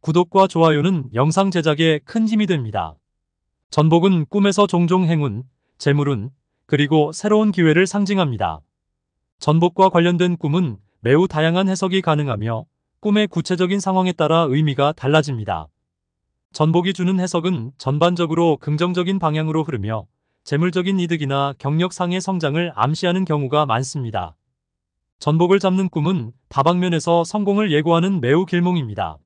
구독과 좋아요는 영상 제작에 큰 힘이 됩니다. 전복은 꿈에서 종종 행운, 재물운, 그리고 새로운 기회를 상징합니다. 전복과 관련된 꿈은 매우 다양한 해석이 가능하며 꿈의 구체적인 상황에 따라 의미가 달라집니다. 전복이 주는 해석은 전반적으로 긍정적인 방향으로 흐르며 재물적인 이득이나 경력상의 성장을 암시하는 경우가 많습니다. 전복을 잡는 꿈은 다방면에서 성공을 예고하는 매우 길몽입니다.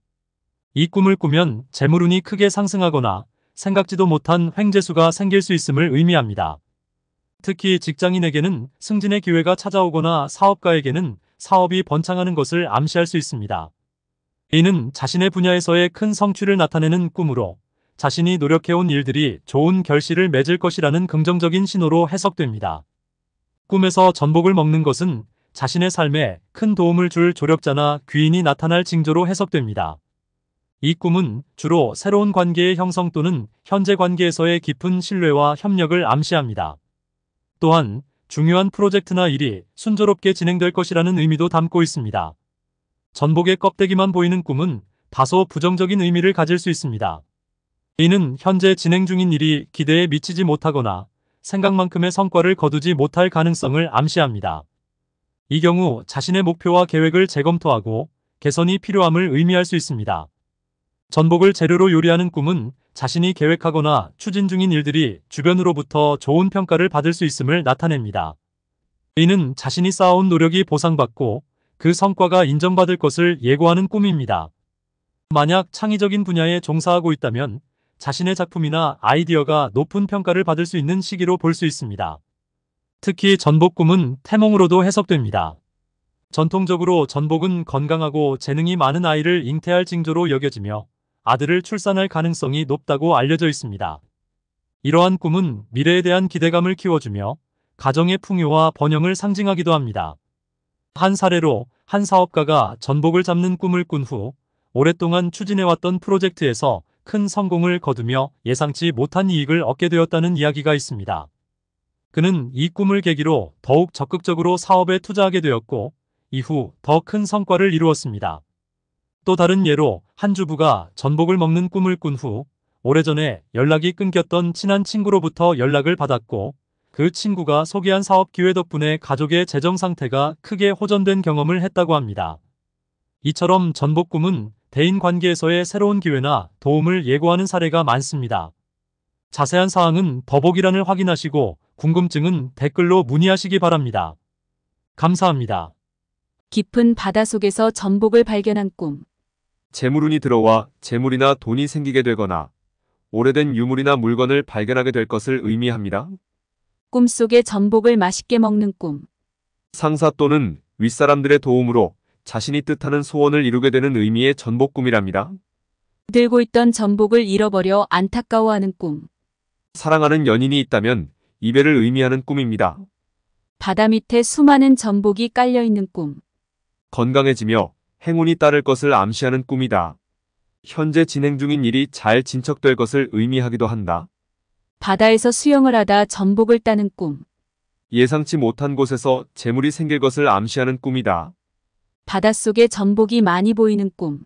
이 꿈을 꾸면 재물운이 크게 상승하거나 생각지도 못한 횡재수가 생길 수 있음을 의미합니다. 특히 직장인에게는 승진의 기회가 찾아오거나 사업가에게는 사업이 번창하는 것을 암시할 수 있습니다. 이는 자신의 분야에서의 큰 성취를 나타내는 꿈으로 자신이 노력해온 일들이 좋은 결실을 맺을 것이라는 긍정적인 신호로 해석됩니다. 꿈에서 전복을 먹는 것은 자신의 삶에 큰 도움을 줄 조력자나 귀인이 나타날 징조로 해석됩니다. 이 꿈은 주로 새로운 관계의 형성 또는 현재 관계에서의 깊은 신뢰와 협력을 암시합니다. 또한 중요한 프로젝트나 일이 순조롭게 진행될 것이라는 의미도 담고 있습니다. 전복의 껍데기만 보이는 꿈은 다소 부정적인 의미를 가질 수 있습니다. 이는 현재 진행 중인 일이 기대에 미치지 못하거나 생각만큼의 성과를 거두지 못할 가능성을 암시합니다. 이 경우 자신의 목표와 계획을 재검토하고 개선이 필요함을 의미할 수 있습니다. 전복을 재료로 요리하는 꿈은 자신이 계획하거나 추진 중인 일들이 주변으로부터 좋은 평가를 받을 수 있음을 나타냅니다. 이는 자신이 쌓아온 노력이 보상받고 그 성과가 인정받을 것을 예고하는 꿈입니다. 만약 창의적인 분야에 종사하고 있다면 자신의 작품이나 아이디어가 높은 평가를 받을 수 있는 시기로 볼 수 있습니다. 특히 전복꿈은 태몽으로도 해석됩니다. 전통적으로 전복은 건강하고 재능이 많은 아이를 잉태할 징조로 여겨지며 아들을 출산할 가능성이 높다고 알려져 있습니다. 이러한 꿈은 미래에 대한 기대감을 키워주며 가정의 풍요와 번영을 상징하기도 합니다. 한 사례로 한 사업가가 전복을 잡는 꿈을 꾼 후 오랫동안 추진해왔던 프로젝트에서 큰 성공을 거두며 예상치 못한 이익을 얻게 되었다는 이야기가 있습니다. 그는 이 꿈을 계기로 더욱 적극적으로 사업에 투자하게 되었고 이후 더 큰 성과를 이루었습니다. 또 다른 예로 한 주부가 전복을 먹는 꿈을 꾼 후 오래전에 연락이 끊겼던 친한 친구로부터 연락을 받았고 그 친구가 소개한 사업 기회 덕분에 가족의 재정 상태가 크게 호전된 경험을 했다고 합니다. 이처럼 전복 꿈은 대인 관계에서의 새로운 기회나 도움을 예고하는 사례가 많습니다. 자세한 사항은 더보기란을 확인하시고 궁금증은 댓글로 문의하시기 바랍니다. 감사합니다. 깊은 바다 속에서 전복을 발견한 꿈 재물운이 들어와 재물이나 돈이 생기게 되거나 오래된 유물이나 물건을 발견하게 될 것을 의미합니다. 꿈속에 전복을 맛있게 먹는 꿈. 상사 또는 윗사람들의 도움으로 자신이 뜻하는 소원을 이루게 되는 의미의 전복꿈이랍니다. 들고 있던 전복을 잃어버려 안타까워하는 꿈. 사랑하는 연인이 있다면 이별을 의미하는 꿈입니다. 바다 밑에 수많은 전복이 깔려있는 꿈. 건강해지며 행운이 따를 것을 암시하는 꿈이다. 현재 진행 중인 일이 잘 진척될 것을 의미하기도 한다. 바다에서 수영을 하다 전복을 따는 꿈. 예상치 못한 곳에서 재물이 생길 것을 암시하는 꿈이다. 바닷속에 전복이 많이 보이는 꿈.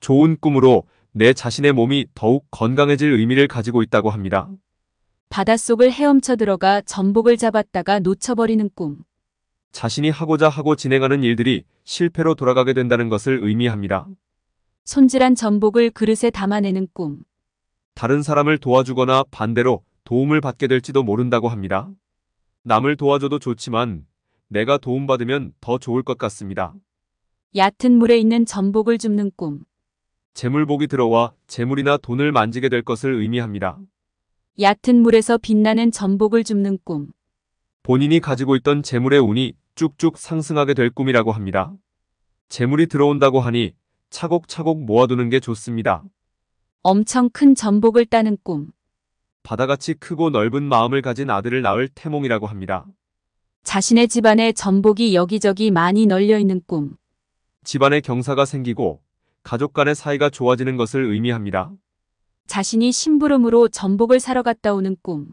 좋은 꿈으로 내 자신의 몸이 더욱 건강해질 의미를 가지고 있다고 합니다. 바닷속을 헤엄쳐 들어가 전복을 잡았다가 놓쳐버리는 꿈. 자신이 하고자 하고 진행하는 일들이 실패로 돌아가게 된다는 것을 의미합니다. 손질한 전복을 그릇에 담아내는 꿈. 다른 사람을 도와주거나 반대로 도움을 받게 될지도 모른다고 합니다. 남을 도와줘도 좋지만 내가 도움받으면 더 좋을 것 같습니다. 얕은 물에 있는 전복을 줍는 꿈. 재물복이 들어와 재물이나 돈을 만지게 될 것을 의미합니다. 얕은 물에서 빛나는 전복을 줍는 꿈. 본인이 가지고 있던 재물의 운이 쭉쭉 상승하게 될 꿈이라고 합니다. 재물이 들어온다고 하니 차곡차곡 모아두는 게 좋습니다. 엄청 큰 전복을 따는 꿈. 바다같이 크고 넓은 마음을 가진 아들을 낳을 태몽이라고 합니다. 자신의 집안에 전복이 여기저기 많이 널려 있는 꿈. 집안에 경사가 생기고 가족 간의 사이가 좋아지는 것을 의미합니다. 자신이 심부름으로 전복을 사러 갔다 오는 꿈.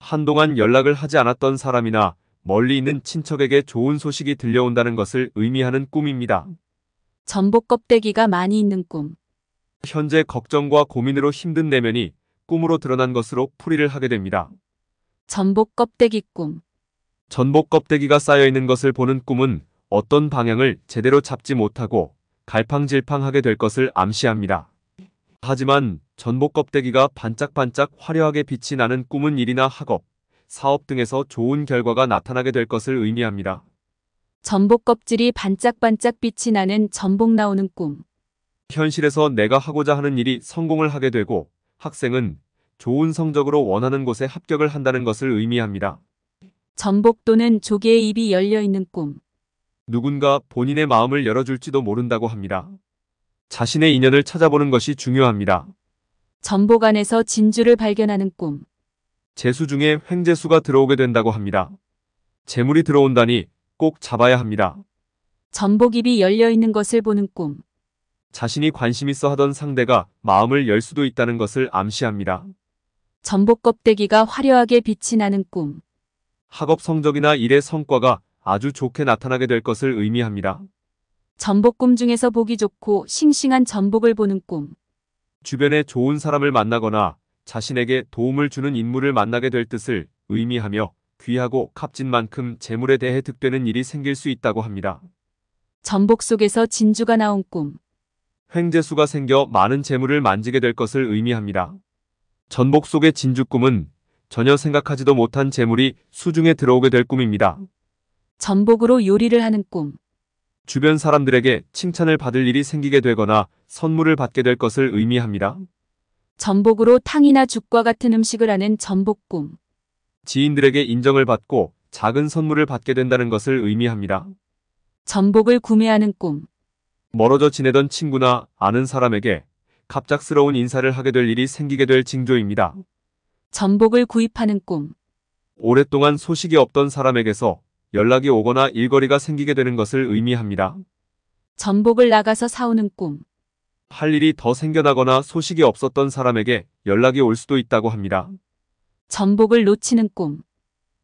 한동안 연락을 하지 않았던 사람이나 멀리 있는 네. 친척에게 좋은 소식이 들려온다는 것을 의미하는 꿈입니다. 전복 껍데기가 많이 있는 꿈. 현재 걱정과 고민으로 힘든 내면이 꿈으로 드러난 것으로 풀이를 하게 됩니다. 전복 껍데기 꿈. 전복 껍데기가 쌓여 있는 것을 보는 꿈은 어떤 방향을 제대로 잡지 못하고 갈팡질팡하게 될 것을 암시합니다. 하지만 전복 껍데기가 반짝반짝 화려하게 빛이 나는 꿈은 일이나 학업, 사업 등에서 좋은 결과가 나타나게 될 것을 의미합니다. 전복 껍질이 반짝반짝 빛이 나는 전복 나오는 꿈. 현실에서 내가 하고자 하는 일이 성공을 하게 되고 학생은 좋은 성적으로 원하는 곳에 합격을 한다는 것을 의미합니다. 전복 또는 조개의 입이 열려있는 꿈. 누군가 본인의 마음을 열어줄지도 모른다고 합니다. 자신의 인연을 찾아보는 것이 중요합니다. 전복 안에서 진주를 발견하는 꿈. 재수 중에 횡재수가 들어오게 된다고 합니다. 재물이 들어온다니 꼭 잡아야 합니다. 전복입이 열려있는 것을 보는 꿈. 자신이 관심 있어 하던 상대가 마음을 열 수도 있다는 것을 암시합니다. 전복 껍데기가 화려하게 빛이 나는 꿈. 학업 성적이나 일의 성과가 아주 좋게 나타나게 될 것을 의미합니다. 전복 꿈 중에서 보기 좋고 싱싱한 전복을 보는 꿈. 주변에 좋은 사람을 만나거나 자신에게 도움을 주는 인물을 만나게 될 뜻을 의미하며 귀하고 값진 만큼 재물에 대해 득되는 일이 생길 수 있다고 합니다. 전복 속에서 진주가 나온 꿈. 횡재수가 생겨 많은 재물을 만지게 될 것을 의미합니다. 전복 속의 진주 꿈은 전혀 생각하지도 못한 재물이 수중에 들어오게 될 꿈입니다. 전복으로 요리를 하는 꿈. 주변 사람들에게 칭찬을 받을 일이 생기게 되거나 선물을 받게 될 것을 의미합니다. 전복으로 탕이나 죽과 같은 음식을 하는 전복꿈. 지인들에게 인정을 받고 작은 선물을 받게 된다는 것을 의미합니다. 전복을 구매하는 꿈. 멀어져 지내던 친구나 아는 사람에게 갑작스러운 인사를 하게 될 일이 생기게 될 징조입니다. 전복을 구입하는 꿈. 오랫동안 소식이 없던 사람에게서 연락이 오거나 일거리가 생기게 되는 것을 의미합니다. 전복을 나가서 사오는 꿈. 할 일이 더 생겨나거나 소식이 없었던 사람에게 연락이 올 수도 있다고 합니다. 전복을 놓치는 꿈.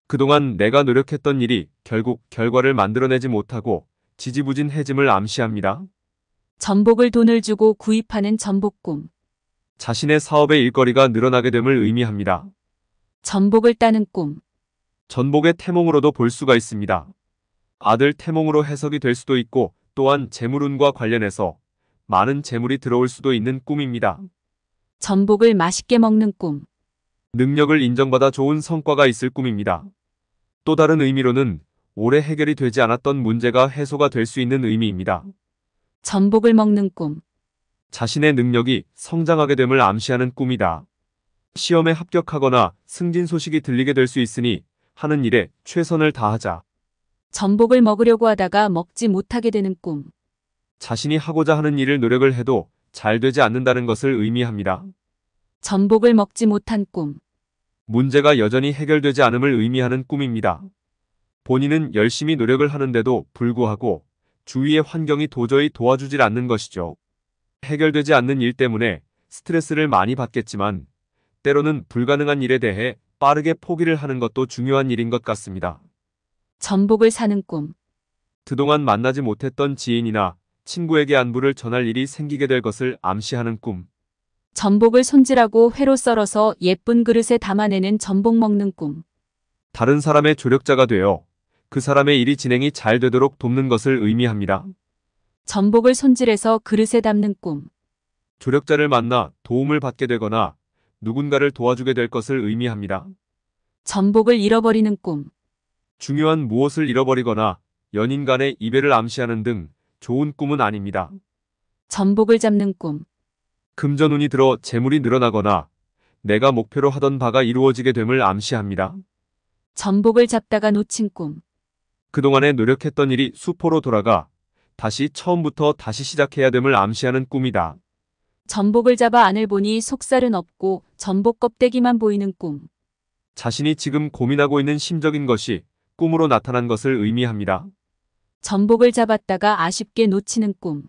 그동안 내가 노력했던 일이 결국 결과를 만들어내지 못하고 지지부진해짐을 암시합니다. 전복을 돈을 주고 구입하는 전복 꿈. 자신의 사업의 일거리가 늘어나게 됨을 의미합니다. 전복을 따는 꿈. 전복의 태몽으로도 볼 수가 있습니다. 아들 태몽으로 해석이 될 수도 있고 또한 재물운과 관련해서 많은 재물이 들어올 수도 있는 꿈입니다. 전복을 맛있게 먹는 꿈. 능력을 인정받아 좋은 성과가 있을 꿈입니다. 또 다른 의미로는 올해 해결이 되지 않았던 문제가 해소가 될 수 있는 의미입니다. 전복을 먹는 꿈. 자신의 능력이 성장하게 됨을 암시하는 꿈이다. 시험에 합격하거나 승진 소식이 들리게 될 수 있으니 하는 일에 최선을 다하자. 전복을 먹으려고 하다가 먹지 못하게 되는 꿈. 자신이 하고자 하는 일을 노력을 해도 잘 되지 않는다는 것을 의미합니다. 전복을 먹지 못한 꿈. 문제가 여전히 해결되지 않음을 의미하는 꿈입니다. 본인은 열심히 노력을 하는데도 불구하고 주위의 환경이 도저히 도와주질 않는 것이죠. 해결되지 않는 일 때문에 스트레스를 많이 받겠지만 때로는 불가능한 일에 대해 빠르게 포기를 하는 것도 중요한 일인 것 같습니다. 전복을 사는 꿈. 그동안 만나지 못했던 지인이나 친구에게 안부를 전할 일이 생기게 될 것을 암시하는 꿈. 전복을 손질하고 회로 썰어서 예쁜 그릇에 담아내는 전복 먹는 꿈. 다른 사람의 조력자가 되어 그 사람의 일이 진행이 잘 되도록 돕는 것을 의미합니다. 전복을 손질해서 그릇에 담는 꿈. 조력자를 만나 도움을 받게 되거나 누군가를 도와주게 될 것을 의미합니다. 전복을 잃어버리는 꿈. 중요한 무엇을 잃어버리거나 연인 간의 이별을 암시하는 등 좋은 꿈은 아닙니다. 전복을 잡는 꿈. 금전운이 들어 재물이 늘어나거나 내가 목표로 하던 바가 이루어지게 됨을 암시합니다. 전복을 잡다가 놓친 꿈. 그동안에 노력했던 일이 수포로 돌아가 다시 처음부터 다시 시작해야 됨을 암시하는 꿈이다. 전복을 잡아 안을 보니 속살은 없고 전복 껍데기만 보이는 꿈. 자신이 지금 고민하고 있는 심적인 것이 꿈으로 나타난 것을 의미합니다. 전복을 잡았다가 아쉽게 놓치는 꿈.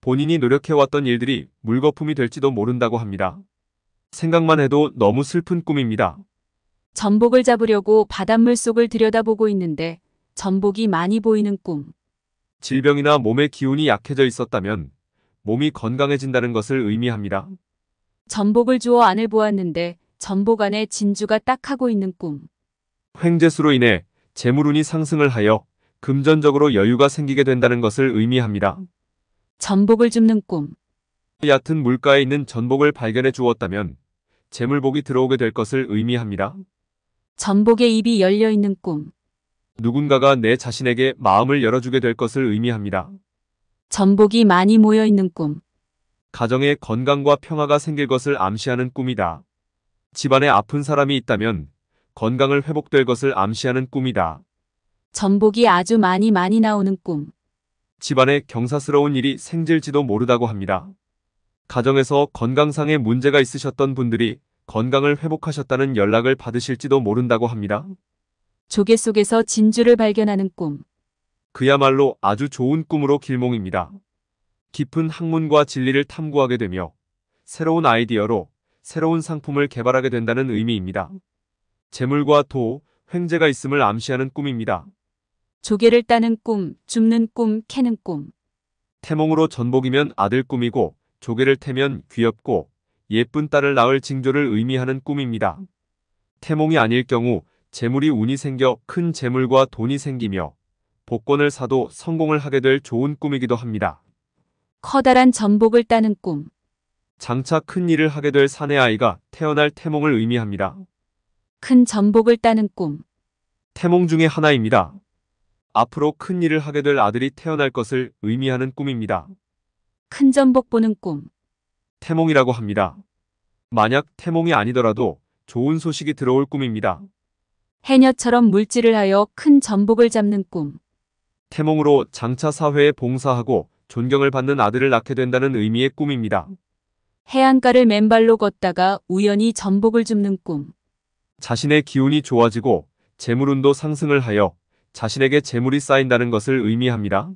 본인이 노력해왔던 일들이 물거품이 될지도 모른다고 합니다. 생각만 해도 너무 슬픈 꿈입니다. 전복을 잡으려고 바닷물 속을 들여다보고 있는데 전복이 많이 보이는 꿈. 질병이나 몸의 기운이 약해져 있었다면 몸이 건강해진다는 것을 의미합니다. 전복을 주워 안을 보았는데 전복 안에 진주가 딱 하고 있는 꿈. 횡재수로 인해 재물운이 상승을 하여 금전적으로 여유가 생기게 된다는 것을 의미합니다. 전복을 줍는 꿈. 얕은 물가에 있는 전복을 발견해 주었다면 재물복이 들어오게 될 것을 의미합니다. 전복의 입이 열려 있는 꿈. 누군가가 내 자신에게 마음을 열어주게 될 것을 의미합니다. 전복이 많이 모여 있는 꿈. 가정에 건강과 평화가 생길 것을 암시하는 꿈이다. 집안에 아픈 사람이 있다면 건강을 회복될 것을 암시하는 꿈이다. 전복이 아주 많이 많이 나오는 꿈. 집안에 경사스러운 일이 생질지도 모르다고 합니다. 가정에서 건강상의 문제가 있으셨던 분들이 건강을 회복하셨다는 연락을 받으실지도 모른다고 합니다. 조개 속에서 진주를 발견하는 꿈. 그야말로 아주 좋은 꿈으로 길몽입니다. 깊은 학문과 진리를 탐구하게 되며 새로운 아이디어로 새로운 상품을 개발하게 된다는 의미입니다. 재물과 도, 횡재가 있음을 암시하는 꿈입니다. 조개를 따는 꿈, 줍는 꿈, 캐는 꿈. 태몽으로 전복이면 아들 꿈이고 조개를 태면 귀엽고 예쁜 딸을 낳을 징조를 의미하는 꿈입니다. 태몽이 아닐 경우 재물이 운이 생겨 큰 재물과 돈이 생기며 복권을 사도 성공을 하게 될 좋은 꿈이기도 합니다. 커다란 전복을 따는 꿈. 장차 큰 일을 하게 될 사내 아이가 태어날 태몽을 의미합니다. 큰 전복을 따는 꿈. 태몽 중의 하나입니다. 앞으로 큰 일을 하게 될 아들이 태어날 것을 의미하는 꿈입니다. 큰 전복 보는 꿈. 태몽이라고 합니다. 만약 태몽이 아니더라도 좋은 소식이 들어올 꿈입니다. 해녀처럼 물질을 하여 큰 전복을 잡는 꿈. 태몽으로 장차 사회에 봉사하고 존경을 받는 아들을 낳게 된다는 의미의 꿈입니다. 해안가를 맨발로 걷다가 우연히 전복을 줍는 꿈. 자신의 기운이 좋아지고 재물운도 상승을 하여 자신에게 재물이 쌓인다는 것을 의미합니다.